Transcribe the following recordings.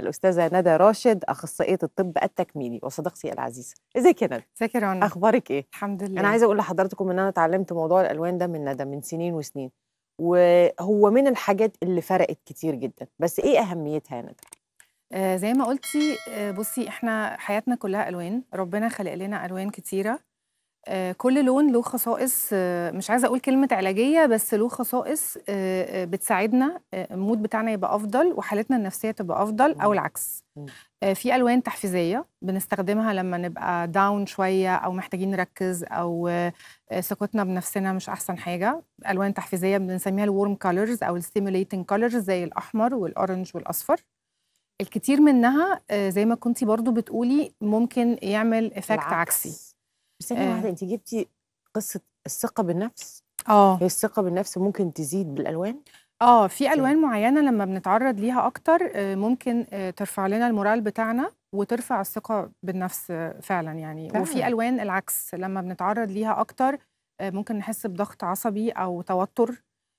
الاستاذه ندى راشد اخصائيه الطب التكميلي وصديقتي العزيزه ازيك يا ندى ازيك يا رنا اخبارك ايه الحمد لله انا عايزه اقول لحضراتكم ان انا اتعلمت موضوع الالوان ده من ندى من سنين وسنين وهو من الحاجات اللي فرقت كتير جدا بس ايه اهميتها يا ندى آه، زي ما قلتي آه، بصي احنا حياتنا كلها الوان ربنا خلق لنا الوان كتيره آه، كل لون له خصائص آه، مش عايزه اقول كلمه علاجيه بس له خصائص آه، بتساعدنا المود بتاعنا يبقى افضل وحالتنا النفسيه تبقى افضل او العكس في الوان تحفيزيه بنستخدمها لما نبقى داون شويه او محتاجين نركز او ثقتنا بنفسنا مش احسن حاجه الوان تحفيزيه بنسميها الورم كولرز او الستيميليتنج كولرز زي الاحمر والاورنج والاصفر الكتير منها زي ما كنتي برضو بتقولي ممكن يعمل افكت عكسي بس انا آه. واحده انت جبتي قصه الثقه بالنفس اه هي الثقه بالنفس ممكن تزيد بالالوان اه في الوان معينه لما بنتعرض ليها اكتر آه، ممكن آه، ترفع لنا المورال بتاعنا وترفع الثقه بالنفس فعلا يعني فعلا. وفي الوان العكس لما بنتعرض ليها اكتر ممكن نحس بضغط عصبي او توتر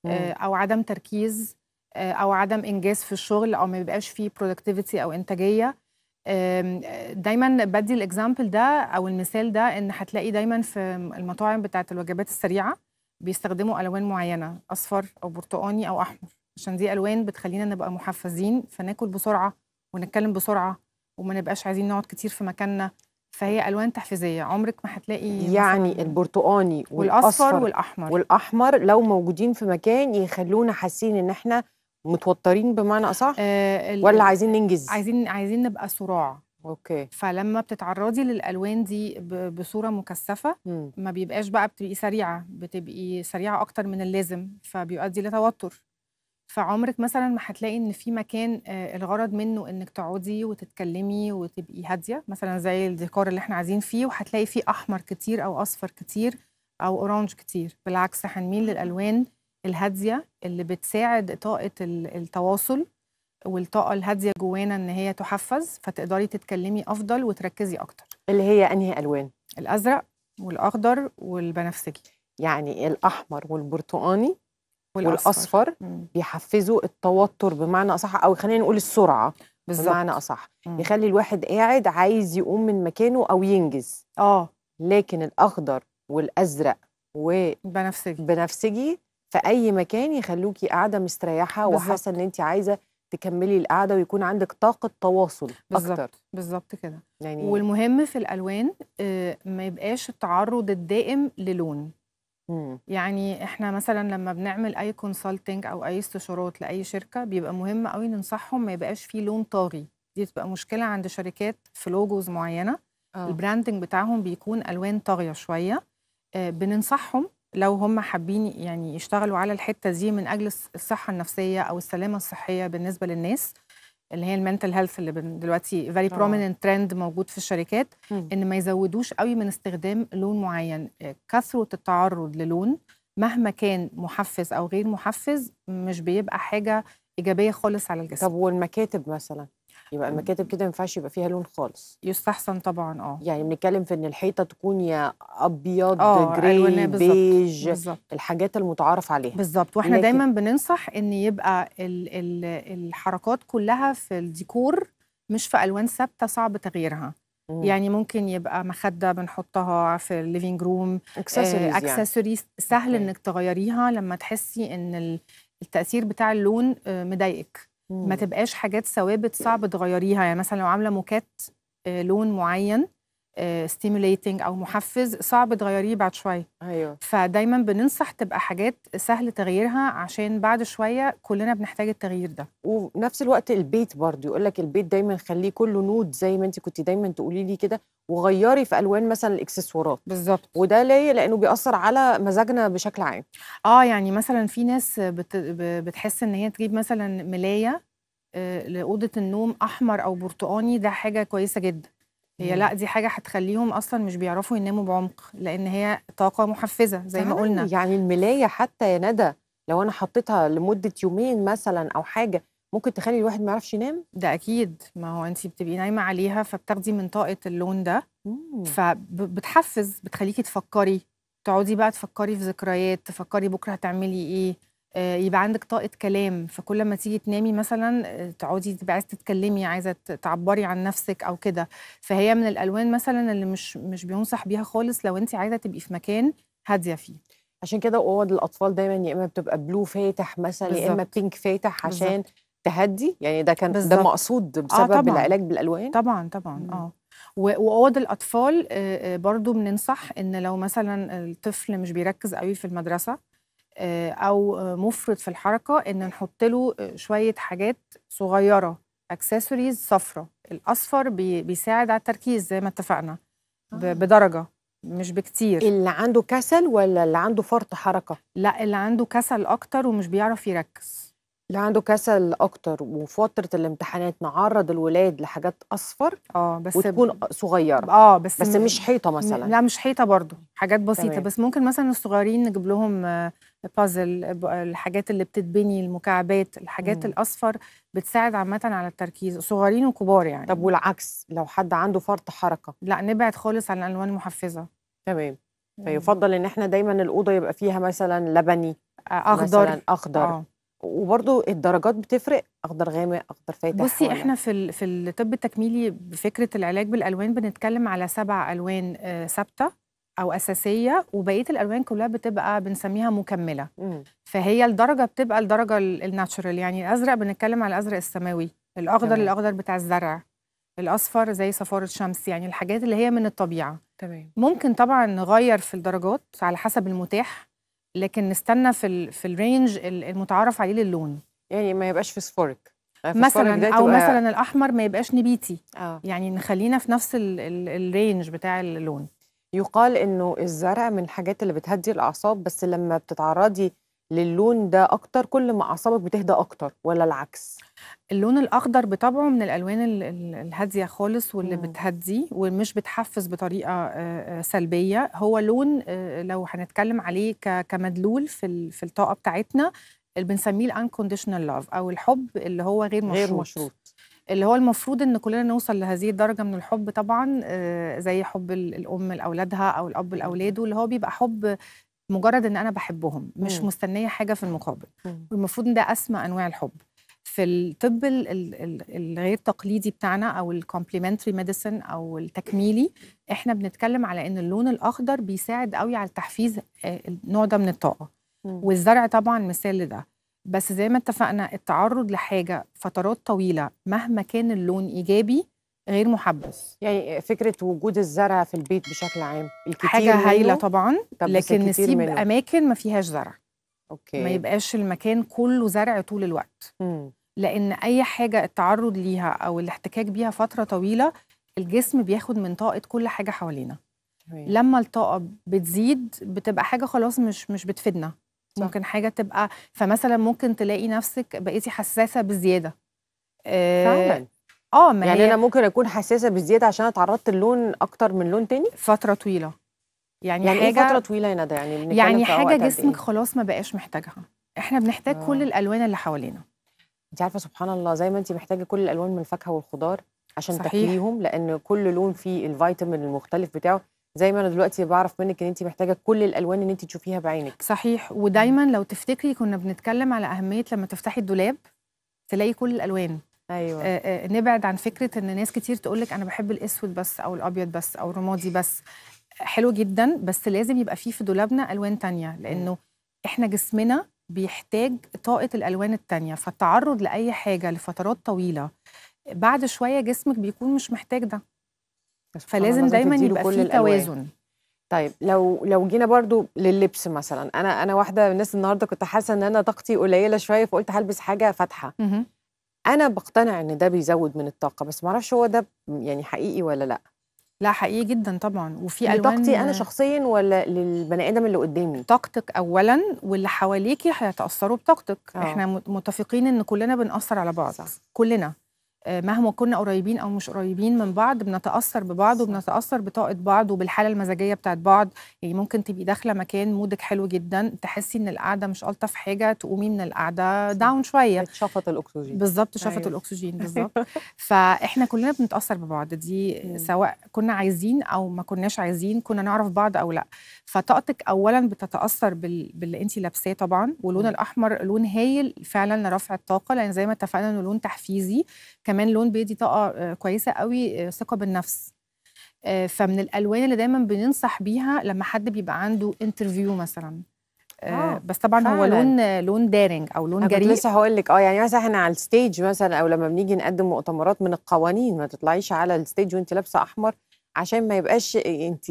مم. او عدم تركيز او عدم انجاز في الشغل او ما بيبقاش فيه برودكتيفيتي او انتاجيه دايما بدي الاكزامبل ده او المثال ده ان هتلاقي دايما في المطاعم بتاعه الوجبات السريعه بيستخدموا الوان معينه اصفر او برتقاني او احمر عشان دي الوان بتخلينا نبقى محفزين فناكل بسرعه ونتكلم بسرعه وما نبقاش عايزين نقعد كتير في مكاننا فهي الوان تحفيزيه عمرك ما هتلاقي يعني البرتقاني والاصفر والاحمر والاحمر لو موجودين في مكان يخلونا حاسين ان احنا متوترين بمعنى اصح آه ولا عايزين ننجز عايزين عايزين نبقى صراع اوكي فلما بتتعرضي للالوان دي بصوره مكثفه ما بيبقاش بقى بتبقي سريعه بتبقي سريعه اكتر من اللازم فبيؤدي لتوتر فعمرك مثلا ما هتلاقي ان في مكان آه، الغرض منه انك تقعدي وتتكلمي وتبقي هاديه مثلا زي الديكور اللي احنا عايزين فيه وهتلاقي فيه احمر كتير او اصفر كتير او اورانج كتير بالعكس هنميل للالوان الهاديه اللي بتساعد طاقه التواصل والطاقه الهاديه جوانا ان هي تحفز فتقدري تتكلمي افضل وتركزي اكتر اللي هي انهي الوان الازرق والاخضر والبنفسجي يعني الاحمر والبرتقاني والأصفر, والأصفر بيحفزوا التوتر بمعنى أصح أو خلينا نقول السرعة بالزبط. بمعنى أصح مم. يخلي الواحد قاعد عايز يقوم من مكانه أو ينجز آه لكن الأخضر والأزرق والبنفسجي بنفسجي في اي مكان يخلوكي قاعده مستريحه وحاسه ان انت عايزه تكملي القعده ويكون عندك طاقه تواصل اكتر بالظبط كده يعني والمهم في الالوان آه، ما يبقاش التعرض الدائم للون مم. يعني احنا مثلا لما بنعمل اي كونسلتنج او اي استشارات لاي شركه بيبقى مهم قوي ننصحهم ما يبقاش فيه لون طاغي دي بتبقى مشكله عند شركات في لوجوز معينه آه. البراندنج بتاعهم بيكون الوان طاغيه شويه آه، بننصحهم لو هم حابين يعني يشتغلوا على الحته دي من اجل الصحه النفسيه او السلامه الصحيه بالنسبه للناس اللي هي المنتل هيلث اللي دلوقتي فيري بروميننت ترند موجود في الشركات مم. ان ما يزودوش قوي من استخدام لون معين كثره التعرض للون مهما كان محفز او غير محفز مش بيبقى حاجه ايجابيه خالص على الجسم طب والمكاتب مثلا يبقى إمم. المكاتب كده ما ينفعش يبقى فيها لون خالص يستحسن طبعا اه يعني بنتكلم في ان الحيطه تكون يا ابيض جري بيج بالزبط. الحاجات المتعارف عليها بالظبط واحنا لكن... دايما بننصح ان يبقى ال ال الحركات كلها في الديكور مش في الوان ثابته صعب تغييرها مم. يعني ممكن يبقى مخده بنحطها في الليفينج روم اكسسوارز سهل مم. انك تغيريها لما تحسي ان التاثير بتاع اللون آه، مضايقك ما تبقاش حاجات ثوابت صعب تغيريها يعني مثلا لو عامله موكات آه، لون معين ستيموليتنج آه، او محفز صعب تغيريه بعد شويه ايوه فدايما بننصح تبقى حاجات سهل تغييرها عشان بعد شويه كلنا بنحتاج التغيير ده ونفس الوقت البيت برضه يقول لك البيت دايما خليه كله نود زي ما انت كنت دايما تقولي لي كده وغيري في الوان مثلا الاكسسوارات بالظبط وده ليه لانه بيأثر على مزاجنا بشكل عام اه يعني مثلا في ناس بت... بتحس ان هي تجيب مثلا ملايه آه، لاوضه النوم احمر او برتقاني ده حاجه كويسه جدا هي لا دي حاجه هتخليهم اصلا مش بيعرفوا يناموا بعمق لان هي طاقه محفزه زي ما قلنا يعني الملايه حتى يا ندى لو انا حطيتها لمده يومين مثلا او حاجه ممكن تخلي الواحد ما يعرفش ينام ده اكيد ما هو انت بتبقي نايمه عليها فبتاخدي من طاقه اللون ده فبتحفز بتخليكي تفكري تقعدي بقى تفكري في ذكريات تفكري بكره هتعملي ايه آه، يبقى عندك طاقه كلام فكل ما تيجي تنامي مثلا آه، تقعدي تبقى عايزه تتكلمي عايزه تعبري عن نفسك او كده فهي من الالوان مثلا اللي مش مش بينصح بيها خالص لو انت عايزه تبقى في مكان هاديه فيه عشان كده اوض الاطفال دايما يا اما بتبقى بلو فاتح مثلا يا اما بينك فاتح عشان بالزبط. تهدي يعني ده كان بالزبط. ده مقصود آه، بسبب آه العلاج بالالوان طبعا طبعا اه واوض الاطفال برضو بننصح ان لو مثلا الطفل مش بيركز قوي في المدرسه آه، او مفرط في الحركه ان نحط له آه، شويه حاجات صغيره اكسسوارز صفراء الاصفر بي بيساعد على التركيز زي ما اتفقنا آه. بدرجه مش بكتير اللي عنده كسل ولا اللي عنده فرط حركه لا اللي عنده كسل اكتر ومش بيعرف يركز اللي عنده كسل اكتر وفتره الامتحانات نعرض الولاد لحاجات اصفر اه بس وتكون ب... صغيره اه بس بس مش حيطه مثلا لا مش حيطه برضو حاجات بسيطه تمام. بس ممكن مثلا الصغيرين نجيب لهم آه البازل الحاجات اللي بتتبني المكعبات الحاجات مم. الاصفر بتساعد عامه على التركيز صغيرين وكبار يعني طب والعكس لو حد عنده فرط حركه لا نبعد خالص عن الالوان المحفزه تمام إمم. فيفضل ان احنا دايما الاوضه يبقى فيها مثلا لبني اخضر مثلا اخضر آه. وبرضو الدرجات بتفرق اخضر غامق اخضر فاتح بصي ولا. احنا في في الطب التكميلي بفكره العلاج بالالوان بنتكلم على سبع الوان آه، ثابته او اساسيه وبقيه الالوان كلها بتبقى بنسميها مكمله مم. فهي الدرجه بتبقى الدرجه الناتشورال يعني الازرق بنتكلم على الازرق السماوي الاخضر تمام. الاخضر بتاع الزرع الاصفر زي صفار الشمس يعني الحاجات اللي هي من الطبيعه تمام ممكن طبعا نغير في الدرجات على حسب المتاح لكن نستنى في الـ في الرينج المتعارف عليه للون يعني ما يبقاش فسفوريك آه، مثلا او مثلا الاحمر ما يبقاش نبيتي آه. يعني نخلينا في نفس الرينج بتاع اللون يقال انه الزرع من الحاجات اللي بتهدي الاعصاب بس لما بتتعرضي للون ده اكتر كل ما اعصابك بتهدى اكتر ولا العكس اللون الاخضر بطبعه من الالوان الهاديه خالص واللي مم. بتهدي ومش بتحفز بطريقه آه، آه، سلبيه هو لون آه، لو هنتكلم عليه كمدلول في في الطاقه بتاعتنا اللي بنسميه الانكونديشنال لاف او الحب اللي هو غير مشروط غير مشروط اللي هو المفروض ان كلنا نوصل لهذه الدرجه من الحب طبعا آه، زي حب الام لاولادها او الاب لاولاده اللي هو بيبقى حب مجرد ان انا بحبهم مش مستنيه حاجه في المقابل والمفروض ان ده اسمى انواع الحب في الطب الغير تقليدي بتاعنا او الكومبلمنتري ميديسن او التكميلي احنا بنتكلم على ان اللون الاخضر بيساعد قوي على تحفيز آه، النوع ده من الطاقه والزرع طبعا مثال لده بس زي ما اتفقنا التعرض لحاجه فترات طويله مهما كان اللون ايجابي غير محبس يعني فكره وجود الزرع في البيت بشكل عام الكتير حاجه هايله طبعا لكن نسيب منه. اماكن ما فيهاش زرع اوكي ما يبقاش المكان كله زرع طول الوقت مم. لان اي حاجه التعرض ليها او الاحتكاك بيها فتره طويله الجسم بياخد من طاقه كل حاجه حوالينا لما الطاقه بتزيد بتبقى حاجه خلاص مش مش بتفيدنا ممكن حاجه تبقى فمثلا ممكن تلاقي نفسك بقيتي حساسه بزياده آه، فعلا اه يعني انا ممكن اكون حساسه بزياده عشان اتعرضت للون اكتر من لون تاني فتره طويله يعني, يعني إيه حاجه فتره طويله يا ندى يعني يعني حاجه جسمك إيه؟ خلاص ما بقاش محتاجها احنا بنحتاج آه. كل الالوان اللي حوالينا انت عارفه سبحان الله زي ما انت محتاجه كل الالوان من الفاكهه والخضار عشان تحليهم لان كل لون فيه الفيتامين المختلف بتاعه زي ما انا دلوقتي بعرف منك ان انت محتاجه كل الالوان ان انت تشوفيها بعينك صحيح ودايما لو تفتكري كنا بنتكلم على اهميه لما تفتحي الدولاب تلاقي كل الالوان ايوه آآ آه، آآ آه، نبعد عن فكره ان ناس كتير لك انا بحب الاسود بس او الابيض بس او الرمادي بس حلو جدا بس لازم يبقى فيه في دولابنا الوان تانية لانه احنا جسمنا بيحتاج طاقه الالوان التانية فالتعرض لاي حاجه لفترات طويله بعد شويه جسمك بيكون مش محتاج ده فلازم دايما يبقى في توازن طيب لو لو جينا برضو لللبس مثلا انا انا واحده من الناس النهارده كنت حاسه ان انا طاقتي قليله شويه فقلت هلبس حاجه فاتحه انا بقتنع ان ده بيزود من الطاقه بس ما اعرفش هو ده يعني حقيقي ولا لا لا حقيقي جدا طبعا وفي الوان طاقتي انا شخصيا ولا للبني ادم اللي قدامي طاقتك اولا واللي حواليكي هيتاثروا بطاقتك آه. احنا متفقين ان كلنا بنأثر على بعض صح. كلنا آه، مهما كنا قريبين او مش قريبين من بعض بنتاثر ببعض وبنتاثر بطاقه بعض وبالحاله المزاجيه بتاعت بعض يعني ممكن تبقي داخله مكان مودك حلو جدا تحسي ان القعده مش الطف حاجه تقومي من القعده داون شويه شفط الاكسجين بالظبط شفط أيوه. الاكسجين بالظبط فاحنا كلنا بنتاثر ببعض دي سواء كنا عايزين او ما كناش عايزين كنا نعرف بعض او لا فطاقتك اولا بتتاثر بال... باللي انت لابساه طبعا واللون الاحمر لون هايل فعلا لرفع الطاقه لان زي ما اتفقنا انه لون تحفيزي كمان كمان لون بيدي طاقه آه، كويسه قوي آه، ثقه بالنفس آه، فمن الالوان اللي دايما بننصح بيها لما حد بيبقى عنده انترفيو مثلا آه بس طبعا فعلا. هو لون لون دارنج او لون جريء لسه هقول لك اه يعني مثلا احنا على الستيج مثلا او لما بنيجي نقدم مؤتمرات من القوانين ما تطلعيش على الستيج وانت لابسه احمر عشان ما يبقاش انت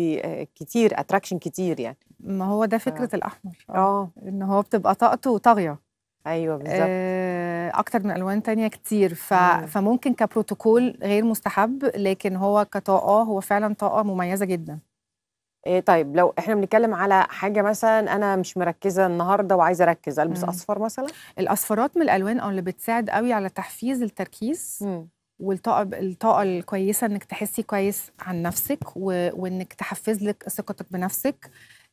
كتير اتراكشن كتير يعني ما هو ده فكره آه. الاحمر اه ان هو بتبقى طاقته طاغيه ايوه بالظبط آه، اكتر من الوان تانية كتير ف... فممكن كبروتوكول غير مستحب لكن هو كطاقه هو فعلا طاقه مميزه جدا إيه طيب لو احنا بنتكلم على حاجه مثلا انا مش مركزه النهارده وعايزه اركز البس مم. اصفر مثلا الاصفرات من الالوان اللي بتساعد قوي على تحفيز التركيز مم. والطاقه الطاقه الكويسه انك تحسي كويس عن نفسك و... وانك تحفز لك ثقتك بنفسك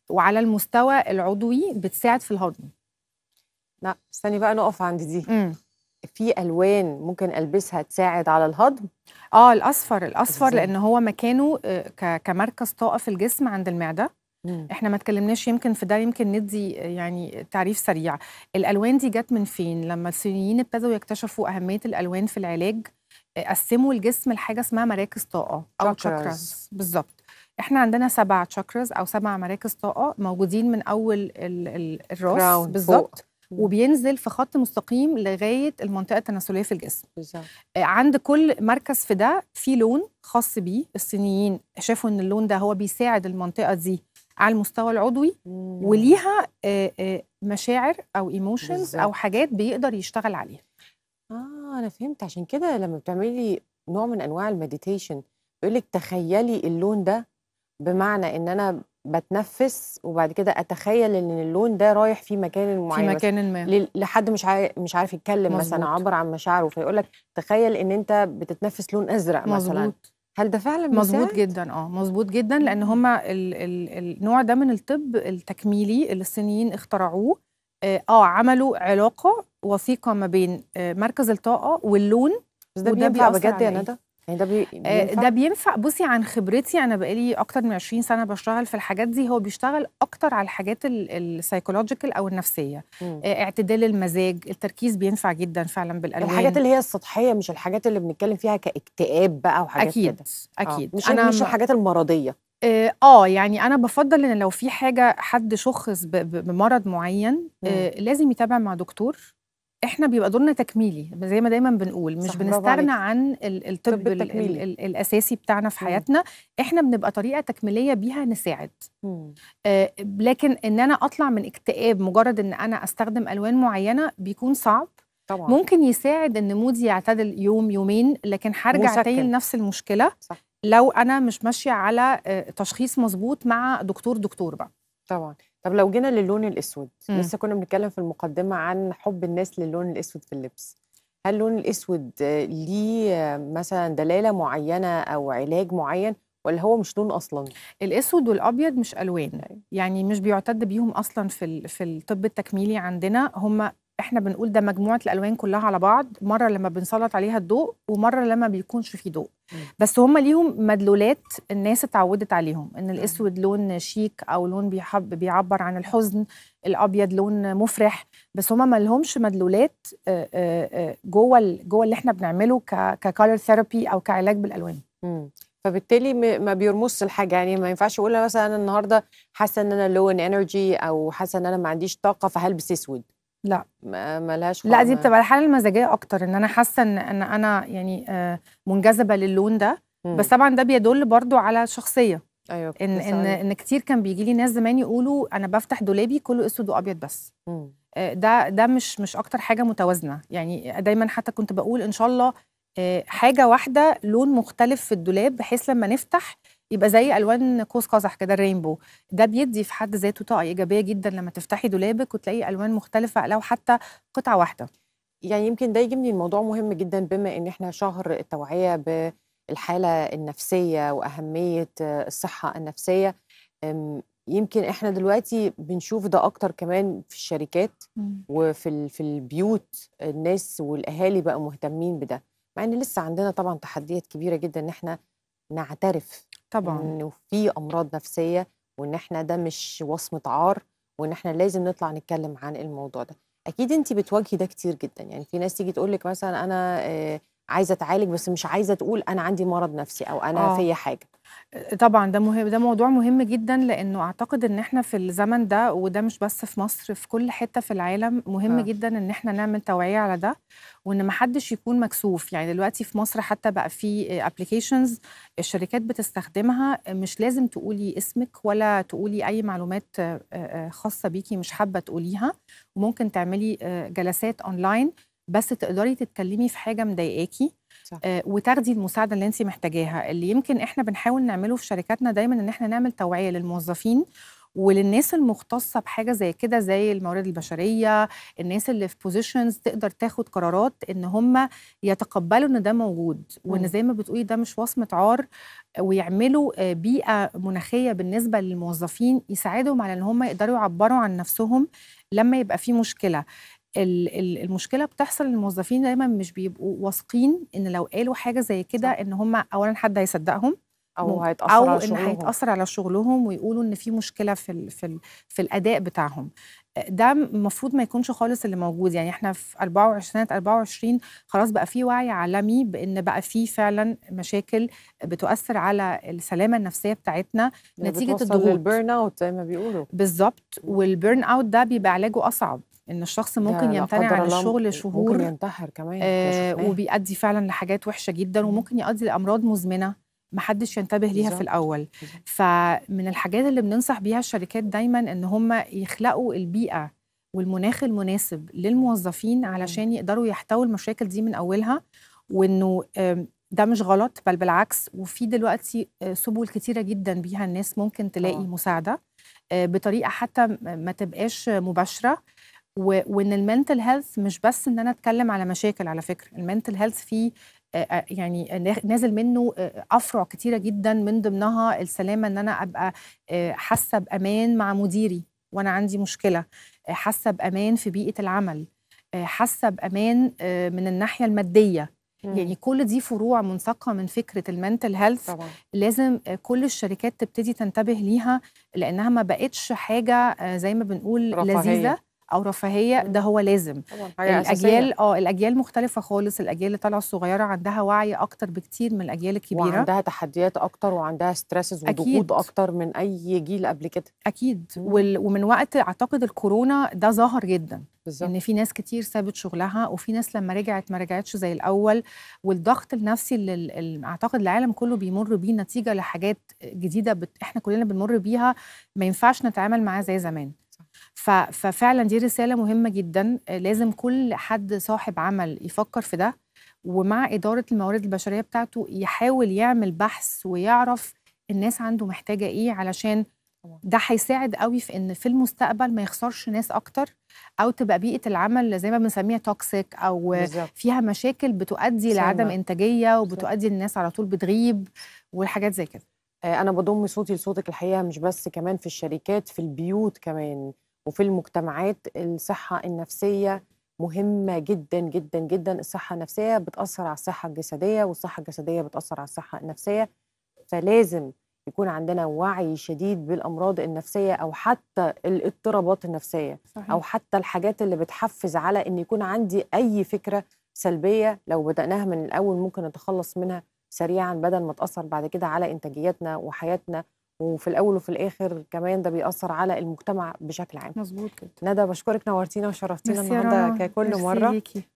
وعلى المستوى العضوي بتساعد في الهضم لا استني بقى نقف عند دي مم. في الوان ممكن البسها تساعد على الهضم اه الاصفر الاصفر لان هو مكانه آه، كمركز طاقه في الجسم عند المعده مم. احنا ما اتكلمناش يمكن في ده يمكن ندي آه، يعني تعريف سريع الالوان دي جت من فين لما الصينيين ابتدوا يكتشفوا اهميه الالوان في العلاج آه، قسموا الجسم لحاجه اسمها مراكز طاقه او تشاكراز بالظبط احنا عندنا سبع تشاكراز او سبع مراكز طاقه موجودين من اول الراس بالظبط وبينزل في خط مستقيم لغايه المنطقه التناسليه في الجسم بالظبط آه، عند كل مركز في ده في لون خاص بيه الصينيين شافوا ان اللون ده هو بيساعد المنطقه دي على المستوى العضوي مم. وليها آه، آه، مشاعر او ايموشنز او حاجات بيقدر يشتغل عليها اه انا فهمت عشان كده لما بتعملي نوع من انواع المديتيشن بيقول لك تخيلي اللون ده بمعنى ان انا بتنفس وبعد كده اتخيل ان اللون ده رايح في مكان معين في مكان ما لحد مش عارف مش عارف يتكلم مزبوط. مثلا عبر عن مشاعره فيقول لك تخيل ان انت بتتنفس لون ازرق مزبوط. مثلا هل ده فعلا مظبوط جدا اه مظبوط جدا لان هما ال ال النوع ده من الطب التكميلي اللي الصينيين اخترعوه اه, آه، عملوا علاقه وثيقه ما بين آه، مركز الطاقه واللون بس ده بينفع بجد يا ندى؟ يعني ده بي... آه، بينفع؟ ده بينفع بصي عن خبرتي انا بقالي اكتر من 20 سنه بشتغل في الحاجات دي هو بيشتغل اكتر على الحاجات السايكولوجيكال او النفسيه مم. آه، اعتدال المزاج التركيز بينفع جدا فعلا بالالوان الحاجات اللي هي السطحيه مش الحاجات اللي بنتكلم فيها كاكتئاب بقى وحاجات اكيد كده. اكيد آه. مش أنا مش الحاجات المرضيه آه،, اه يعني انا بفضل ان لو في حاجه حد شخص بمرض معين آه لازم يتابع مع دكتور احنا بيبقى دورنا تكميلي زي ما دايما بنقول مش بنستغنى عن الطب الاساسي بتاعنا في حياتنا احنا بنبقى طريقه تكميليه بيها نساعد آه لكن ان انا اطلع من اكتئاب مجرد ان انا استخدم الوان معينه بيكون صعب طبعا. ممكن يساعد ان مودي يعتدل يوم يومين لكن هرجع تاني لنفس المشكله صح. لو انا مش ماشيه على آه، تشخيص مظبوط مع دكتور دكتور بقى طبعا طب لو جينا للون الاسود م. لسه كنا بنتكلم في المقدمه عن حب الناس للون الاسود في اللبس هل اللون الاسود ليه مثلا دلاله معينه او علاج معين ولا هو مش لون اصلا الاسود والابيض مش الوان أيوة. يعني مش بيعتد بيهم اصلا في في الطب التكميلي عندنا هم احنا بنقول ده مجموعه الالوان كلها على بعض مره لما بنسلط عليها الضوء ومره لما بيكونش فيه ضوء بس هم ليهم مدلولات الناس اتعودت عليهم ان الاسود لون شيك او لون بيحب بيعبر عن الحزن الابيض لون مفرح بس هم ما لهمش مدلولات جوه جوه اللي احنا بنعمله ككالر ثيرابي او كعلاج بالالوان فبالتالي ما بيرمص الحاجه يعني ما ينفعش اقول مثلا انا النهارده حاسه ان انا لون انرجي او حاسه ان انا ما عنديش طاقه فهلبس اسود لا ملهاش لا دي بتبقى الحاله المزاجيه اكتر ان انا حاسه ان ان انا يعني آه، منجذبه للون ده مم. بس طبعا ده بيدل برضو على شخصيه ايوه ان ان ان كتير كان بيجي لي ناس زمان يقولوا انا بفتح دولابي كله اسود وابيض بس مم. آه، ده ده مش مش اكتر حاجه متوازنه يعني دايما حتى كنت بقول ان شاء الله آه، حاجه واحده لون مختلف في الدولاب بحيث لما نفتح يبقى زي الوان قوس قزح كده الرينبو ده بيدي في حد ذاته طاقه ايجابيه جدا لما تفتحي دولابك وتلاقي الوان مختلفه لو حتى قطعه واحده يعني يمكن ده يجيبني الموضوع مهم جدا بما ان احنا شهر التوعيه بالحاله النفسيه واهميه الصحه النفسيه يمكن احنا دلوقتي بنشوف ده اكتر كمان في الشركات وفي في البيوت الناس والاهالي بقى مهتمين بده مع ان لسه عندنا طبعا تحديات كبيره جدا ان احنا نعترف طبعا انه في امراض نفسيه وان احنا ده مش وصمه عار وان احنا لازم نطلع نتكلم عن الموضوع ده اكيد انت بتواجهي ده كتير جدا يعني في ناس تيجي تقول لك مثلا انا آه، عايزه اتعالج بس مش عايزه تقول انا عندي مرض نفسي او انا آه. في حاجه طبعا ده مهم ده موضوع مهم جدا لانه اعتقد ان احنا في الزمن ده وده مش بس في مصر في كل حته في العالم مهم آه. جدا ان احنا نعمل توعيه على ده وان ما حدش يكون مكسوف يعني دلوقتي في مصر حتى بقى في ابلكيشنز الشركات بتستخدمها مش لازم تقولي اسمك ولا تقولي اي معلومات خاصه بيكي مش حابه تقوليها وممكن تعملي جلسات اونلاين بس تقدري تتكلمي في حاجه مضايقاكي آه وتاخدي المساعده اللي انت محتاجاها اللي يمكن احنا بنحاول نعمله في شركاتنا دايما ان احنا نعمل توعيه للموظفين وللناس المختصة بحاجة زي كده زي الموارد البشرية الناس اللي في بوزيشنز تقدر تاخد قرارات ان هم يتقبلوا ان ده موجود وان زي ما بتقولي ده مش وصمة عار ويعملوا آه، بيئة مناخية بالنسبة للموظفين يساعدهم على ان هم يقدروا يعبروا عن نفسهم لما يبقى في مشكلة المشكله بتحصل ان الموظفين دايما مش بيبقوا واثقين ان لو قالوا حاجه زي كده ان هم اولا حد هيصدقهم او هيتاثر او على شغلهم. ان هيتاثر على شغلهم ويقولوا ان في مشكله في الـ في الـ في الاداء بتاعهم ده المفروض ما يكونش خالص اللي موجود يعني احنا في 24 24 خلاص بقى في وعي عالمي بان بقى في فعلا مشاكل بتؤثر على السلامه النفسيه بتاعتنا يعني نتيجه الضغوط البيرن اوت زي ما بيقولوا بالظبط والبيرن اوت ده بيبقى علاجه اصعب ان الشخص ممكن يمتنع عن الشغل شهور ممكن ينتحر كمان آه إيه. وبيؤدي فعلا لحاجات وحشه جدا وممكن يؤدي لامراض مزمنه محدش ينتبه ليها في الاول فمن الحاجات اللي بننصح بيها الشركات دايما ان هم يخلقوا البيئه والمناخ المناسب للموظفين علشان يقدروا يحتووا المشاكل دي من اولها وانه ده مش غلط بل بالعكس وفي دلوقتي آه، سبل كتيره جدا بيها الناس ممكن تلاقي أوه. مساعده آه، بطريقه حتى ما تبقاش مباشره و... وان المنتل هيلث مش بس ان انا اتكلم على مشاكل على فكره المنتل هيلث فيه يعني نازل منه افرع كتيره جدا من ضمنها السلامه ان انا ابقى حاسه بامان مع مديري وانا عندي مشكله حاسه بامان في بيئه العمل حاسه بامان من الناحيه الماديه يعني كل دي فروع منسقه من فكره المنتل هيلث لازم كل الشركات تبتدي تنتبه ليها لانها ما بقتش حاجه زي ما بنقول رفاهية. لذيذه او رفاهيه ده هو لازم طبعا. الاجيال اه الاجيال مختلفه خالص الاجيال اللي طالعه الصغيره عندها وعي اكتر بكتير من الاجيال الكبيره وعندها تحديات اكتر وعندها ستريسز وضغوط اكتر من اي جيل قبل كده اكيد وال... ومن وقت اعتقد الكورونا ده ظهر جدا بالزبط. ان في ناس كتير سابت شغلها وفي ناس لما رجعت ما رجعتش زي الاول والضغط النفسي اللي, اعتقد العالم كله بيمر بيه نتيجه لحاجات جديده بت... احنا كلنا بنمر بيها ما ينفعش نتعامل معاه زي زمان ففعلا دي رساله مهمه جدا آه، لازم كل حد صاحب عمل يفكر في ده ومع اداره الموارد البشريه بتاعته يحاول يعمل بحث ويعرف الناس عنده محتاجه ايه علشان ده هيساعد قوي في ان في المستقبل ما يخسرش ناس اكتر او تبقى بيئه العمل زي ما بنسميها توكسيك او بالزبط. فيها مشاكل بتؤدي سنة. لعدم انتاجيه وبتؤدي الناس على طول بتغيب والحاجات زي كده آه، انا بضم صوتي لصوتك الحقيقه مش بس كمان في الشركات في البيوت كمان وفي المجتمعات الصحة النفسية مهمة جدا جدا جدا الصحة النفسية بتأثر على الصحة الجسدية والصحة الجسدية بتأثر على الصحة النفسية فلازم يكون عندنا وعي شديد بالأمراض النفسية أو حتى الاضطرابات النفسية صحيح. أو حتى الحاجات اللي بتحفز على إن يكون عندي أي فكرة سلبية لو بدأناها من الأول ممكن نتخلص منها سريعا بدل ما تأثر بعد كده على إنتاجيتنا وحياتنا وفي الاول وفي الاخر كمان ده بيأثر على المجتمع بشكل عام مظبوط كده ندى بشكرك نورتينا وشرفتينا النهارده ككل مره